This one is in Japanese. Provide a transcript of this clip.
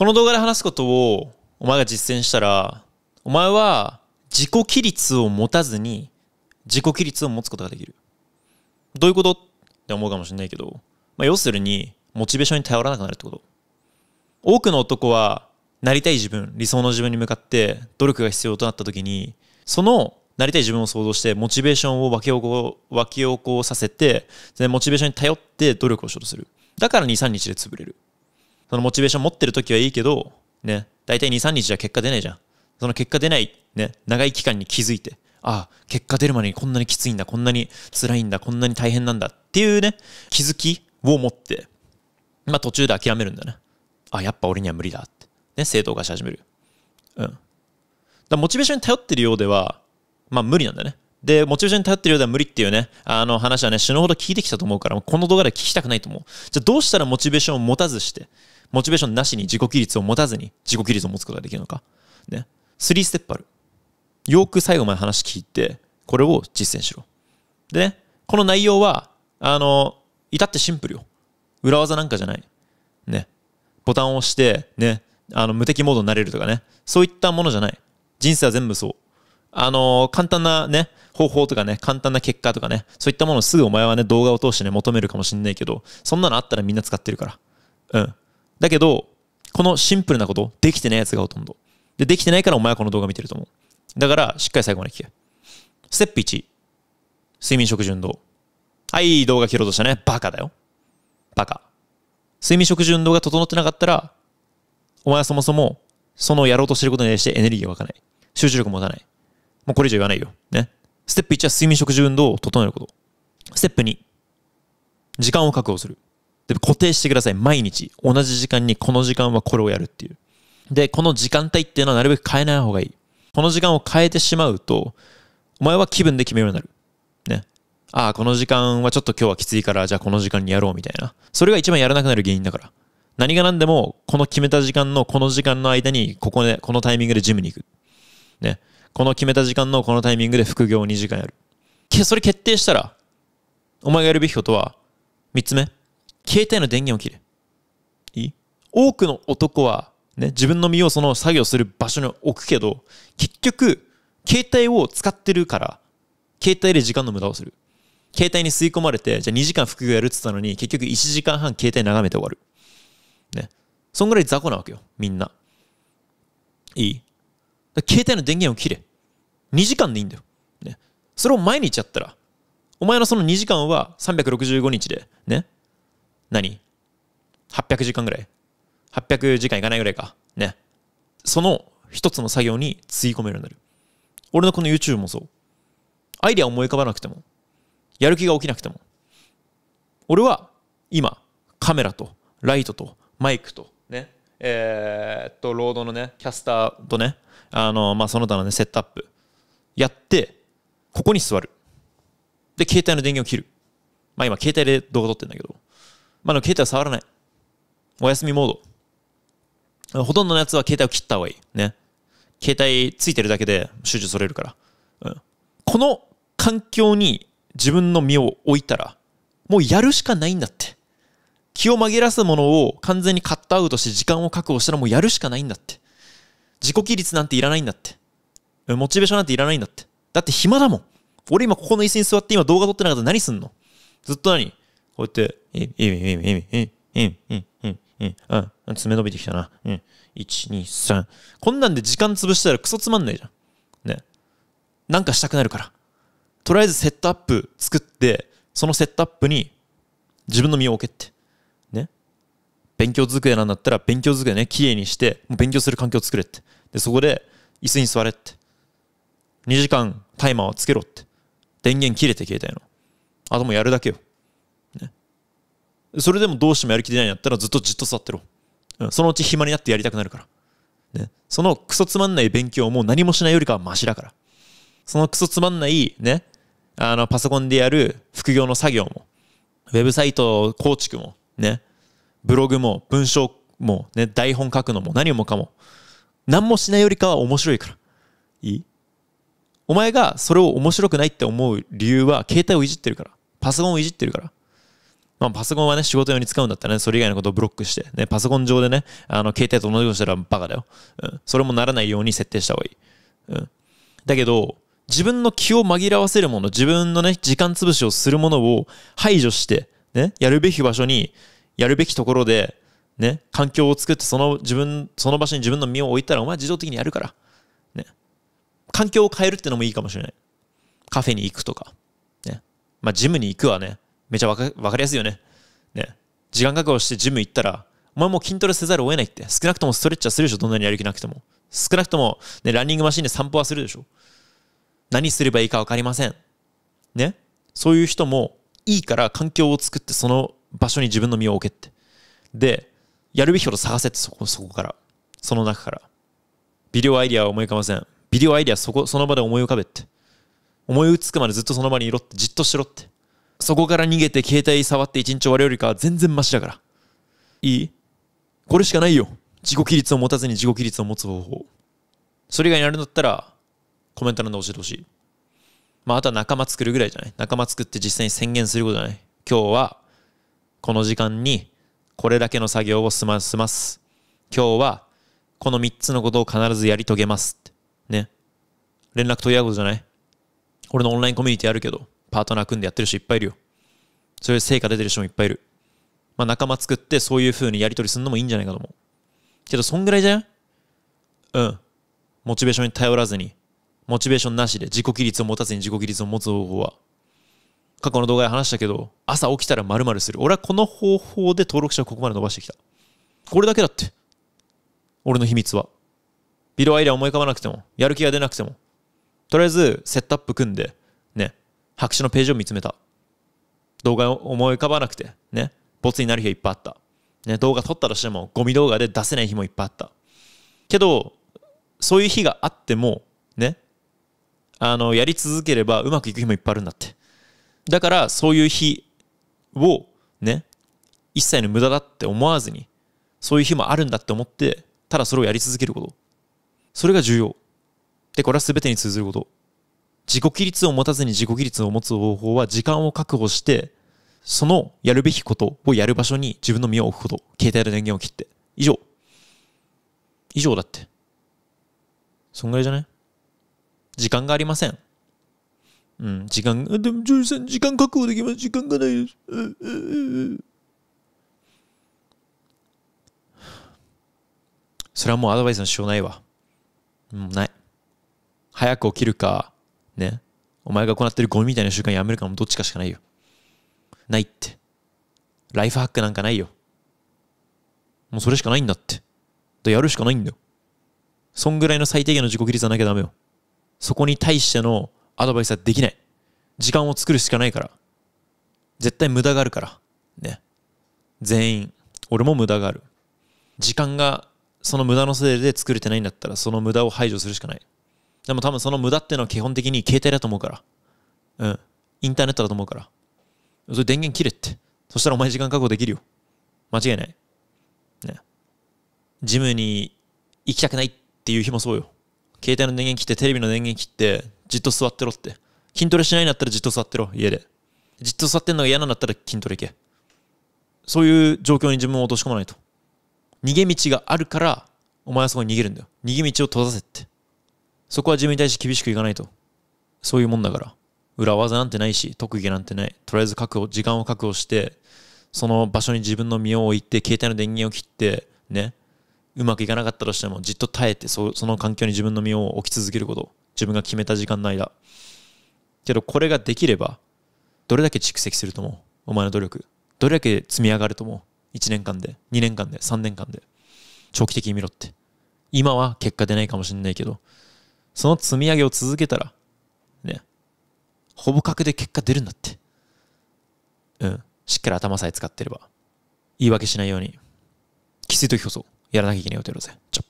この動画で話すことをお前が実践したら、お前は自己規律を持たずに自己規律を持つことができる。どういうことって思うかもしれないけど、まあ、要するにモチベーションに頼らなくなるってこと。多くの男はなりたい自分、理想の自分に向かって努力が必要となった時に、そのなりたい自分を想像してモチベーションを沸き起こ湧き起こさせて、モチベーションに頼って努力をしようとする。だから2、3日で潰れる。そのモチベーション持ってる時はいいけど、ね、大体2、3日じゃ結果出ないじゃん。その結果出ない、ね、長い期間に気づいて、ああ、結果出るまでにこんなにきついんだ、こんなに辛いんだ、こんなに大変なんだっていうね、気づきを持って、まあ途中で諦めるんだね。あ、やっぱ俺には無理だって。ね、正当化し始める。うん。だモチベーションに頼ってるようでは、まあ無理なんだね。で、モチベーションに頼ってるようでは無理っていうね、あの話はね、死ぬほど聞いてきたと思うから、この動画で聞きたくないと思う。じゃあどうしたらモチベーションを持たずして、モチベーションなしに自己規律を持たずに自己規律を持つことができるのか。ね。3ステップある。よく最後まで話聞いて、これを実践しろ。でね、この内容は、あの、至ってシンプルよ。裏技なんかじゃない。ね。ボタンを押して、ね、あの、無敵モードになれるとかね。そういったものじゃない。人生は全部そう。あの簡単なね、方法とかね、簡単な結果とかね、そういったものをすぐお前はね、動画を通してね、求めるかもしんないけど、そんなのあったらみんな使ってるから。うん。だけど、このシンプルなこと、できてないやつがほとんど。で、できてないからお前はこの動画見てると思う。だから、しっかり最後まで聞け。ステップ1。睡眠食順動。はい、動画切ろうとしたね。バカだよ。バカ。睡眠食順動が整ってなかったら、お前はそもそも、そのやろうとしてることに対してエネルギーが湧かない。集中力も持たない。もうこれ以上言わないよ。ね。ステップ1は睡眠食事運動を整えること。ステップ2、時間を確保する。で、固定してください。毎日。同じ時間にこの時間はこれをやるっていう。で、この時間帯っていうのはなるべく変えない方がいい。この時間を変えてしまうと、お前は気分で決めるようになる。ね。ああ、この時間はちょっと今日はきついから、じゃあこの時間にやろうみたいな。それが一番やらなくなる原因だから。何が何でも、この決めた時間のこの時間の間に、ここで、このタイミングでジムに行く。ね。この決めた時間のこのタイミングで副業を2時間やる。それ決定したら、お前がやるべきことは、3つ目。携帯の電源を切れ。いい多くの男は、ね、自分の身をその作業する場所に置くけど、結局、携帯を使ってるから、携帯で時間の無駄をする。携帯に吸い込まれて、じゃあ2時間副業やるって言ったのに、結局1時間半携帯眺めて終わる。ね。そんぐらい雑魚なわけよ、みんな。いい携帯の電源を切れ。2時間でいいんだよ。ね。それを毎日やったら、お前のその2時間は365日で、ね、何 ?800 時間ぐらい ?800 時間いかないぐらいか。ね。その一つの作業につい込めるようになる。俺のこの YouTube もそう。アイデア思い浮かばなくても、やる気が起きなくても。俺は今、カメラと、ライトと、マイクと、ね。えー、っと、ロードのね、キャスターとね、あの、まあ、その他のね、セットアップ。やって、ここに座る。で、携帯の電源を切る。まあ今、携帯で動画撮ってんだけど、まあ、携帯触らない。お休みモード。ほとんどのやつは携帯を切った方がいい。ね。携帯ついてるだけで集中それるから。うん、この環境に自分の身を置いたら、もうやるしかないんだって。気を紛らすものを完全にカットアウトして時間を確保したらもうやるしかないんだって。自己規律なんていらないんだって。モチベーションなんていらないんだって。だって暇だもん。俺今ここの椅子に座って今動画撮ってなかったら何すんのずっと何こうやって、いい、いい、いい、いい、いい、いい、いい、うん、あ、爪伸びてきたな。うん。一、二、三。こんなんで時間潰したらクソつまんないじゃん。ね。なんかしたくなるから。とりあえずセットアップ作って、そのセットアップに自分の身を置けって。ね。勉強机なんだったら勉強机ね、綺麗にして、もう勉強する環境を作れって。で、そこで椅子に座れって。2時間タイマーをつけろって。電源切れて携帯の。あともうやるだけよ。それでもどうしてもやる気出ないんだったらずっとじっと座ってろ。うん、そのうち暇になってやりたくなるから。ね、そのクソつまんない勉強も何もしないよりかはマシだから。そのクソつまんない、ね、あの、パソコンでやる副業の作業も、ウェブサイト構築も、ね、ブログも、文章も、ね、台本書くのも何もかも。何もしないよりかは面白いから。いいお前がそれを面白くないって思う理由は携帯をいじってるから。パソコンをいじってるから。まあ、パソコンはね、仕事用に使うんだったらね、それ以外のことをブロックして、ね、パソコン上でね、あの、携帯と同じことしたらバカだよ。うん。それもならないように設定した方がいい。うん。だけど、自分の気を紛らわせるもの、自分のね、時間潰しをするものを排除して、ね、やるべき場所に、やるべきところで、ね、環境を作って、その自分、その場所に自分の身を置いたら、お前自動的にやるから。ね。環境を変えるってのもいいかもしれない。カフェに行くとか。ね。まあ、ジムに行くはね、めちゃわかかりやすいよね。ね。時間確保してジム行ったら、お前も筋トレせざるを得ないって。少なくともストレッチはするでしょ、どんなにやる気なくても。少なくとも、ね、ランニングマシンで散歩はするでしょ。何すればいいか分かりません。ね。そういう人も、いいから環境を作って、その場所に自分の身を置けって。で、やるべきこと探せって、そこ、そこから。その中から。ビデオアイディアは思い浮かばせん。ビデオアイディアそこ、その場で思い浮かべって。思いつくまでずっとその場にいろって、じっとしろって。そこから逃げて携帯触って一日終わるよりかは全然マシだから。いいこれしかないよ。自己規律を持たずに自己規律を持つ方法。それ以外にあるんだったら、コメント欄で教えてほしい。まあ、あとは仲間作るぐらいじゃない仲間作って実際に宣言することじゃない今日は、この時間に、これだけの作業を済ませます。今日は、この3つのことを必ずやり遂げます。ね。連絡取り合うことじゃない俺のオンラインコミュニティあるけど、パートナー組んでやってる人いっぱいいるよ。そういう成果出てる人もいっぱいいる。まあ、仲間作ってそういう風にやり取りするのもいいんじゃないかと思う。けど、そんぐらいじゃんうん。モチベーションに頼らずに、モチベーションなしで自己規律を持たずに自己規律を持つ方法は、過去の動画で話したけど、朝起きたら〇〇する。俺はこの方法で登録者をここまで伸ばしてきた。これだけだって。俺の秘密は。ビロアイデア思い浮かばなくても、やる気が出なくても、とりあえずセットアップ組んで、白紙のページを見つめた。動画を思い浮かばなくて、ね、ボツになる日はいっぱいあった。ね、動画撮ったとしても、ゴミ動画で出せない日もいっぱいあった。けど、そういう日があっても、ね、あの、やり続ければうまくいく日もいっぱいあるんだって。だから、そういう日を、ね、一切の無駄だって思わずに、そういう日もあるんだって思って、ただそれをやり続けること。それが重要。で、これは全てに通ずること。自己規律を持たずに自己規律を持つ方法は時間を確保して、そのやるべきことをやる場所に自分の身を置くこと。携帯の電源を切って。以上。以上だって。そんぐらいじゃない時間がありません。うん、時間、でも、女優さん、時間確保できます。時間がないです。ううううそれはもうアドバイスのしようないわ。うん、ない。早く起きるか、ね。お前が行ってるゴミみたいな習慣やめるかもどっちかしかないよ。ないって。ライフハックなんかないよ。もうそれしかないんだって。でやるしかないんだよ。そんぐらいの最低限の自己規律はなきゃダメよ。そこに対してのアドバイスはできない。時間を作るしかないから。絶対無駄があるから。ね。全員。俺も無駄がある。時間がその無駄のせいで作れてないんだったらその無駄を排除するしかない。でも多分その無駄っていうのは基本的に携帯だと思うから。うん。インターネットだと思うから。それ電源切れって。そしたらお前時間確保できるよ。間違いない。ね。ジムに行きたくないっていう日もそうよ。携帯の電源切って、テレビの電源切って、じっと座ってろって。筋トレしないんだったらじっと座ってろ、家で。じっと座ってんのが嫌なんだったら筋トレ行け。そういう状況に自分を落とし込まないと。逃げ道があるから、お前はそこに逃げるんだよ。逃げ道を閉ざせって。そこは自分に対して厳しくいかないと。そういうもんだから。裏技なんてないし、特技なんてない。とりあえず確保、時間を確保して、その場所に自分の身を置いて、携帯の電源を切って、ね、うまくいかなかったとしても、じっと耐えてそ、その環境に自分の身を置き続けること。自分が決めた時間の間。けど、これができれば、どれだけ蓄積すると思うお前の努力。どれだけ積み上がると思う ?1 年間で、2年間で、3年間で。長期的に見ろって。今は結果出ないかもしれないけど、その積み上げを続けたら、ね、ほぼ確で結果出るんだって。うん。しっかり頭さえ使ってれば。言い訳しないように、きつい時こそ、やらなきゃいけないことやろうぜ。ちょ